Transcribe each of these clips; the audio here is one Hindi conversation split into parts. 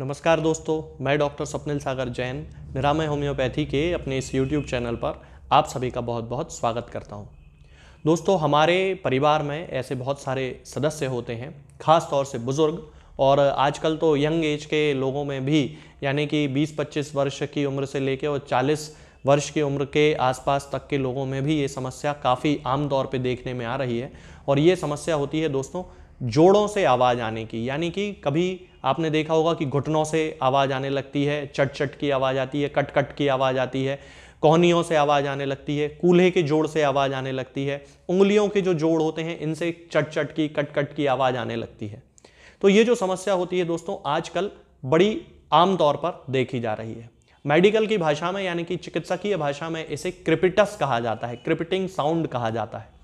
नमस्कार दोस्तों मैं डॉक्टर स्वप्निल सागर जैन निरामय होम्योपैथी के अपने इस यूट्यूब चैनल पर आप सभी का बहुत बहुत स्वागत करता हूं। दोस्तों हमारे परिवार में ऐसे बहुत सारे सदस्य होते हैं ख़ास तौर से बुज़ुर्ग और आजकल तो यंग एज के लोगों में भी यानी कि 20-25 वर्ष की उम्र से लेकर और 40 वर्ष की उम्र के आसपास तक के लोगों में भी ये समस्या काफ़ी आम तौर पे देखने में आ रही है और ये समस्या होती है दोस्तों जोड़ों से आवाज़ आने की यानी कि कभी आपने देखा होगा कि घुटनों से आवाज़ आने लगती है चट चट की आवाज़ आती है कट कट की आवाज़ आती है कोहनियों से आवाज़ आने लगती है कूल्हे के जोड़ से आवाज़ आने लगती है उंगलियों के जो जोड़ होते हैं इनसे चट चट की कट कट की आवाज़ आने लगती है तो ये जो समस्या होती है दोस्तों आजकल बड़ी आम तौर पर देखी जा रही है मेडिकल की भाषा में यानी कि चिकित्सकीय भाषा में इसे क्रिपिटस कहा जाता है क्रिपिटिंग साउंड कहा जाता है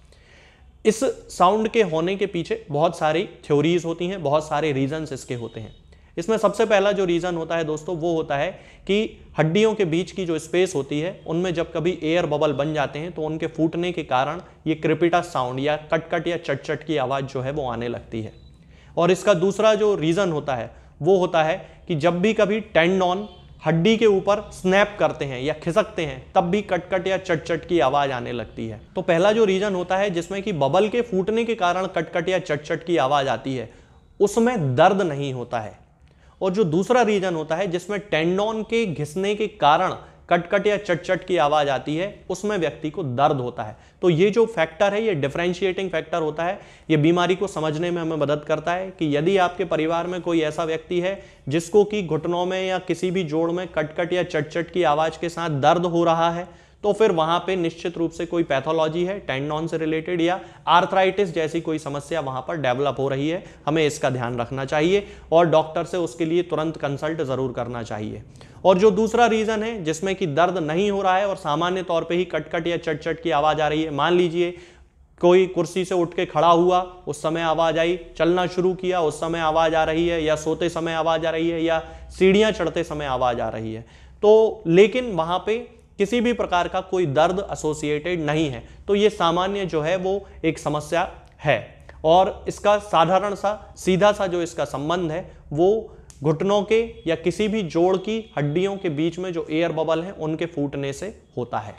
इस साउंड के होने के पीछे बहुत सारी थ्योरीज होती हैं बहुत सारे रीजंस इसके होते हैं इसमें सबसे पहला जो रीज़न होता है दोस्तों वो होता है कि हड्डियों के बीच की जो स्पेस होती है उनमें जब कभी एयर बबल बन जाते हैं तो उनके फूटने के कारण ये क्रिपिटा साउंड या कटकट कट या चट चट की आवाज़ जो है वो आने लगती है और इसका दूसरा जो रीज़न होता है वो होता है कि जब भी कभी टेंड ऑन हड्डी के ऊपर स्नैप करते हैं या खिसकते हैं तब भी कटकट या चटचट की आवाज आने लगती है तो पहला जो रीजन होता है जिसमें कि बबल के फूटने के कारण कटकट या चटचट की आवाज आती है उसमें दर्द नहीं होता है और जो दूसरा रीजन होता है जिसमें टेंडोन के घिसने के कारण कटकट या चटचट की आवाज आती है उसमें व्यक्ति को दर्द होता है तो ये जो फैक्टर है ये डिफ्रेंशिएटिंग फैक्टर होता है ये बीमारी को समझने में हमें मदद करता है कि यदि आपके परिवार में कोई ऐसा व्यक्ति है जिसको कि घुटनों में या किसी भी जोड़ में कटकट या चटचट की आवाज के साथ दर्द हो रहा है तो फिर वहां पे निश्चित रूप से कोई पैथोलॉजी है टेंडन से रिलेटेड या आर्थराइटिस जैसी कोई समस्या वहां पर डेवलप हो रही है हमें इसका ध्यान रखना चाहिए और डॉक्टर से उसके लिए तुरंत कंसल्ट जरूर करना चाहिए और जो दूसरा रीज़न है जिसमें कि दर्द नहीं हो रहा है और सामान्य तौर पर ही कटकट या चटचट की आवाज़ आ रही है मान लीजिए कोई कुर्सी से उठ के खड़ा हुआ उस समय आवाज़ आई चलना शुरू किया उस समय आवाज़ आ रही है या सोते समय आवाज़ आ रही है या सीढ़ियाँ चढ़ते समय आवाज़ आ रही है तो लेकिन वहां पे किसी भी प्रकार का कोई दर्द एसोसिएटेड नहीं है तो ये सामान्य जो है वो एक समस्या है और इसका साधारण सा सीधा सा जो इसका संबंध है वो घुटनों के या किसी भी जोड़ की हड्डियों के बीच में जो एयर बबल हैं उनके फूटने से होता है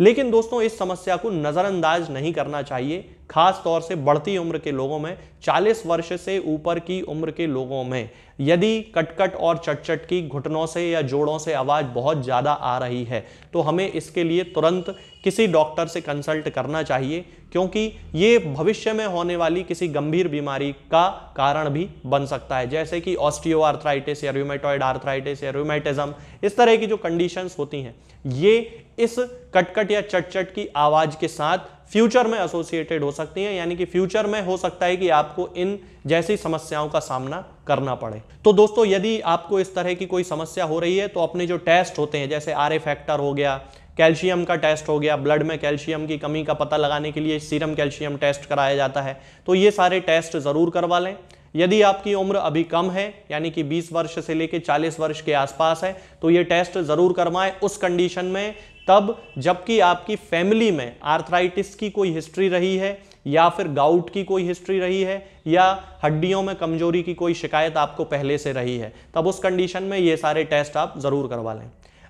लेकिन दोस्तों इस समस्या को नज़रअंदाज नहीं करना चाहिए खास तौर से बढ़ती उम्र के लोगों में 40 वर्ष से ऊपर की उम्र के लोगों में यदि कटकट और चटचट की घुटनों से या जोड़ों से आवाज़ बहुत ज़्यादा आ रही है तो हमें इसके लिए तुरंत किसी डॉक्टर से कंसल्ट करना चाहिए क्योंकि ये भविष्य में होने वाली किसी गंभीर बीमारी का कारण भी बन सकता है जैसे कि ऑस्टियो आर्थराइटिस या रूमेटॉइड आर्थराइटिस या रूमेटिज्म इस तरह की जो कंडीशंस होती हैं ये इस कटकट या चटचट की आवाज़ के साथ फ्यूचर में एसोसिएटेड हो सकती हैं यानी कि फ्यूचर में हो सकता है कि आपको इन जैसी समस्याओं का सामना करना पड़े तो दोस्तों यदि आपको इस तरह की कोई समस्या हो रही है तो अपने जो टेस्ट होते हैं जैसे आर फैक्टर हो गया कैल्शियम का टेस्ट हो गया ब्लड में कैल्शियम की कमी का पता लगाने के लिए सीरम कैल्शियम टेस्ट कराया जाता है तो ये सारे टेस्ट ज़रूर करवा लें यदि आपकी उम्र अभी कम है यानी कि 20 वर्ष से लेकर 40 वर्ष के आसपास है तो ये टेस्ट ज़रूर करवाएं उस कंडीशन में तब जबकि आपकी फैमिली में आर्थराइटिस की कोई हिस्ट्री रही है या फिर गाउट की कोई हिस्ट्री रही है या हड्डियों में कमजोरी की कोई शिकायत आपको पहले से रही है तब उस कंडीशन में ये सारे टेस्ट आप ज़रूर करवा लें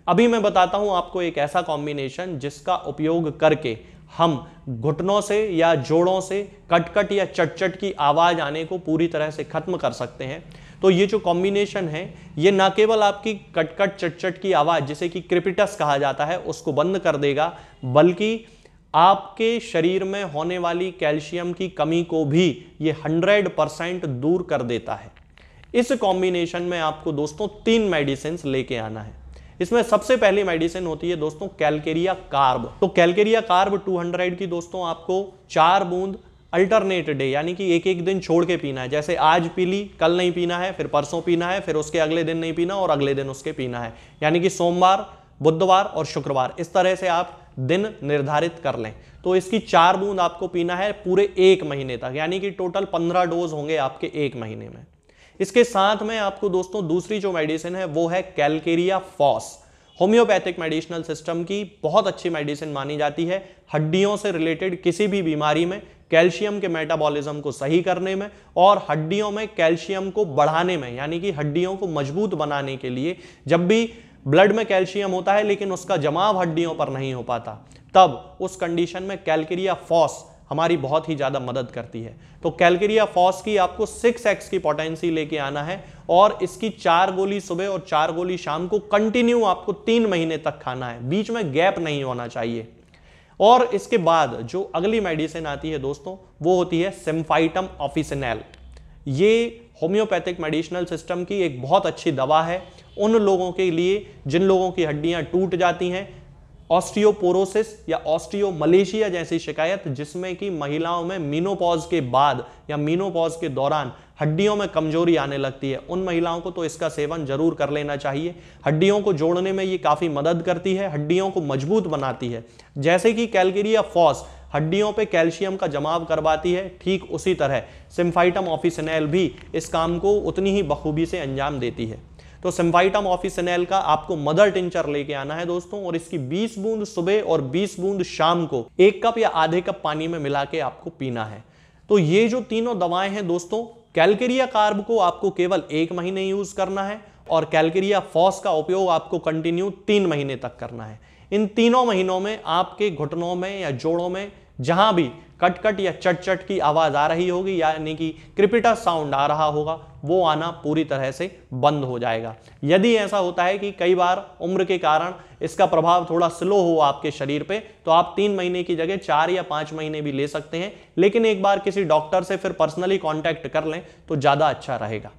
अभी मैं बताता हूं आपको एक ऐसा कॉम्बिनेशन जिसका उपयोग करके हम घुटनों से या जोड़ों से कटकट या चटचट की आवाज़ आने को पूरी तरह से ख़त्म कर सकते हैं तो ये जो कॉम्बिनेशन है ये ना केवल आपकी कटकट चटचट की आवाज़ जिसे कि क्रिपिटस कहा जाता है उसको बंद कर देगा बल्कि आपके शरीर में होने वाली कैल्शियम की कमी को भी ये 100 परसेंट दूर कर देता है इस कॉम्बिनेशन में आपको दोस्तों तीन मेडिसिन लेके आना है इसमें सबसे पहली मेडिसिन होती है दोस्तों कैलकेरिया कार्ब तो कैलकेरिया कार्ब 200 की दोस्तों आपको चार बूंद अल्टरनेट डे यानी कि एक एक दिन छोड़ के पीना है जैसे आज पी ली कल नहीं पीना है फिर परसों पीना है फिर उसके अगले दिन नहीं पीना और अगले दिन उसके पीना है यानी कि सोमवार बुधवार और शुक्रवार इस तरह से आप दिन निर्धारित कर लें तो इसकी चार बूंद आपको पीना है पूरे एक महीने तक यानी कि टोटल पंद्रह डोज होंगे आपके एक महीने में इसके साथ में आपको दोस्तों दूसरी जो मेडिसिन है वो है calcarea phos homeopathic medicinal system की बहुत अच्छी मेडिसिन मानी जाती है हड्डियों से रिलेटेड किसी भी बीमारी में कैल्शियम के मेटाबॉलिज्म को सही करने में और हड्डियों में कैल्शियम को बढ़ाने में यानी कि हड्डियों को मजबूत बनाने के लिए जब भी ब्लड में कैल्शियम होता है लेकिन उसका जमाव हड्डियों पर नहीं हो पाता तब उस कंडीशन में कैलकेरिया फॉस हमारी बहुत ही ज़्यादा मदद करती है तो कैलकेरिया फॉस की आपको सिक्स एक्स की पोटेंसी लेके आना है और इसकी चार गोली सुबह और चार गोली शाम को कंटिन्यू आपको तीन महीने तक खाना है बीच में गैप नहीं होना चाहिए और इसके बाद जो अगली मेडिसिन आती है दोस्तों वो होती है सिम्फाइटम ऑफिसनेल ये होम्योपैथिक मेडिसिनल सिस्टम की एक बहुत अच्छी दवा है उन लोगों के लिए जिन लोगों की हड्डियां टूट जाती हैं ऑस्टियोपोरोसिस या ऑस्टियोमलेशिया जैसी शिकायत जिसमें कि महिलाओं में मीनोपॉज के बाद या मीनोपॉज के दौरान हड्डियों में कमजोरी आने लगती है उन महिलाओं को तो इसका सेवन जरूर कर लेना चाहिए हड्डियों को जोड़ने में ये काफ़ी मदद करती है हड्डियों को मजबूत बनाती है जैसे कि कैलगेरिया फॉस हड्डियों पे कैल्शियम का जमाव करवाती है ठीक उसी तरह सिम्फाइटम ऑफिसनेल भी इस काम को उतनी ही बखूबी से अंजाम देती है तो सिम्वाइटम ऑफिसनेल का आपको मदर टिंचर लेके आना है दोस्तों और इसकी 20 बूंद सुबह और 20 बूंद शाम को एक कप या आधे कप पानी में मिला के आपको पीना है तो ये जो तीनों दवाएं हैं दोस्तों कैलकेरिया कार्ब को आपको केवल एक महीने यूज करना है और कैलकेरिया फॉस का उपयोग आपको कंटिन्यू तीन महीने तक करना है इन तीनों महीनों में आपके घुटनों में या जोड़ों में जहां भी कटकट कट या चट चट की आवाज आ रही होगी यानी कि क्रिपिटा साउंड आ रहा होगा वो आना पूरी तरह से बंद हो जाएगा यदि ऐसा होता है कि कई बार उम्र के कारण इसका प्रभाव थोड़ा स्लो हो आपके शरीर पे तो आप तीन महीने की जगह चार या पांच महीने भी ले सकते हैं लेकिन एक बार किसी डॉक्टर से फिर पर्सनली कॉन्टैक्ट कर लें तो ज़्यादा अच्छा रहेगा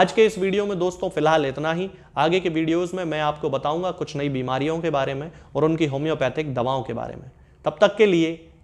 आज के इस वीडियो में दोस्तों फिलहाल इतना ही आगे के वीडियोज़ में मैं आपको बताऊंगा कुछ नई बीमारियों के बारे में और उनकी होम्योपैथिक दवाओं के बारे में तब तक के लिए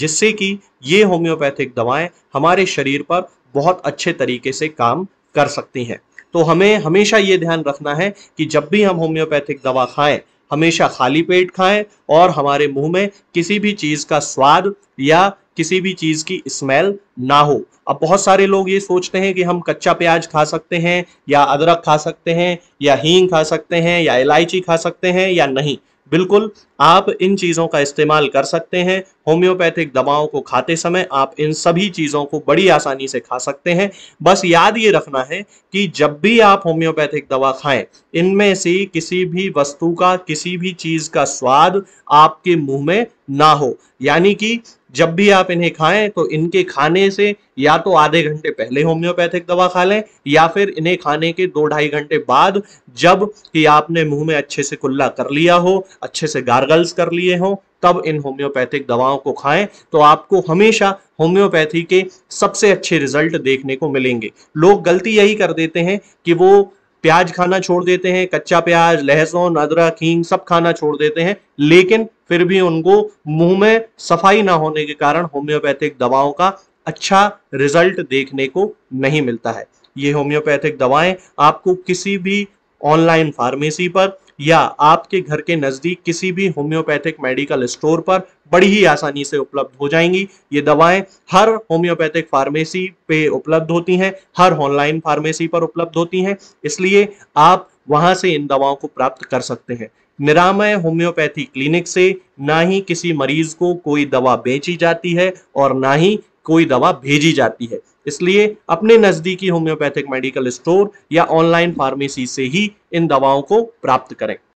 जिससे कि ये होम्योपैथिक दवाएं हमारे शरीर पर बहुत अच्छे तरीके से काम कर सकती हैं तो हमें हमेशा ये ध्यान रखना है कि जब भी हम होम्योपैथिक दवा खाएं हमेशा खाली पेट खाएं और हमारे मुंह में किसी भी चीज का स्वाद या किसी भी चीज की स्मेल ना हो अब बहुत सारे लोग ये सोचते हैं कि हम कच्चा प्याज खा सकते हैं या अदरक खा सकते हैं या हींग खा सकते हैं या इलायची खा सकते हैं या नहीं बिल्कुल आप इन चीज़ों का इस्तेमाल कर सकते हैं होम्योपैथिक दवाओं को खाते समय आप इन सभी चीज़ों को बड़ी आसानी से खा सकते हैं बस याद ये रखना है कि जब भी आप होम्योपैथिक दवा खाएं इनमें से किसी भी वस्तु का किसी भी चीज़ का स्वाद आपके मुंह में ना हो यानी कि जब भी आप इन्हें खाएं तो इनके खाने से या तो आधे घंटे पहले होम्योपैथिक दवा खा लें या फिर इन्हें खाने के दो ढाई घंटे बाद जब कि आपने मुंह में अच्छे से कुल्ला कर लिया हो अच्छे से गार्गल्स कर लिए हो तब इन होम्योपैथिक दवाओं को खाएं तो आपको हमेशा होम्योपैथी के सबसे अच्छे रिजल्ट देखने को मिलेंगे लोग गलती यही कर देते हैं कि वो प्याज खाना छोड़ देते हैं कच्चा प्याज लहसुन अदरक हींग सब खाना छोड़ देते हैं लेकिन फिर भी उनको मुंह में सफाई ना होने के कारण होम्योपैथिक दवाओं का अच्छा रिजल्ट देखने को नहीं मिलता है ये होम्योपैथिक दवाएं आपको किसी भी ऑनलाइन फार्मेसी पर या आपके घर के नजदीक किसी भी होम्योपैथिक मेडिकल स्टोर पर बड़ी ही आसानी से उपलब्ध हो जाएंगी ये दवाएं हर होम्योपैथिक फार्मेसी पे उपलब्ध होती हैं हर ऑनलाइन फार्मेसी पर उपलब्ध होती हैं इसलिए आप वहां से इन दवाओं को प्राप्त कर सकते हैं निरामय होम्योपैथी क्लिनिक से ना ही किसी मरीज को कोई दवा बेची जाती है और ना ही कोई दवा भेजी जाती है इसलिए अपने नज़दीकी होम्योपैथिक मेडिकल स्टोर या ऑनलाइन फार्मेसी से ही इन दवाओं को प्राप्त करें